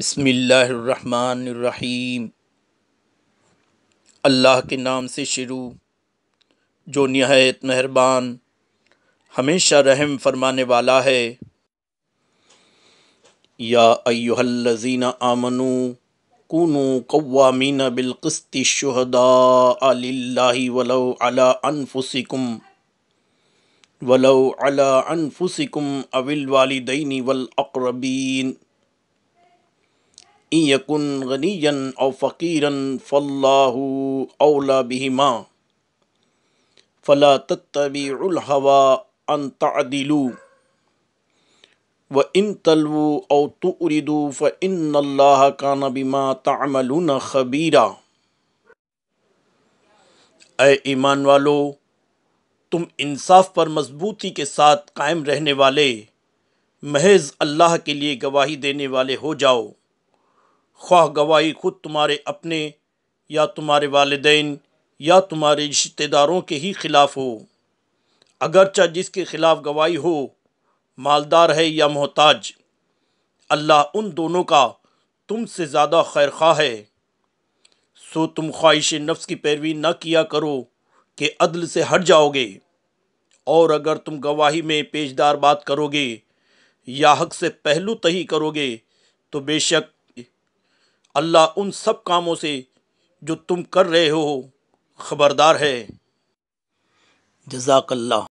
बसमीम अल्लाह के नाम से शुरू जो नहायत मेहरबान हमेशा रहम फरमाने वाला है या अयुहल्लजीना आमनु कूनु कौवामीन बिलकस्ती शहदा वलो अला अनफुसिकुम वलो अला अनफुसिकुम अविल वालदनी वल अकरबीन यकुन गनीजन और फ़कीरन फ़ल्लाहु औला बिहिमा फ़ला तत्तबीउलहवा अन तदिलू व इन तलवु औ तुरिदू फ़ इन अल्लाह का नबिमा तमलून खबीरा ए ईमान वालो तुम इंसाफ पर मजबूती के साथ कायम रहने वाले महज अल्लाह के लिए गवाही देने वाले हो जाओ ख्वाह गवाही खुद तुम्हारे अपने या तुम्हारे वालदेन या तुम्हारे रिश्तेदारों के ही खिलाफ हो अगरचा जिसके खिलाफ गवाही हो मालदार है या मोहताज अल्लाह उन दोनों का तुमसे ज़्यादा खैर खा है सो तुम ख्वाहिश नफ्स की पैरवी न किया करो कि अदल से हट जाओगे और अगर तुम गवाही में पेशदार बात करोगे या हक से पहलू तही करोगे तो बेशक अल्लाह उन सब कामों से जो तुम कर रहे हो खबरदार है जजाकल्ला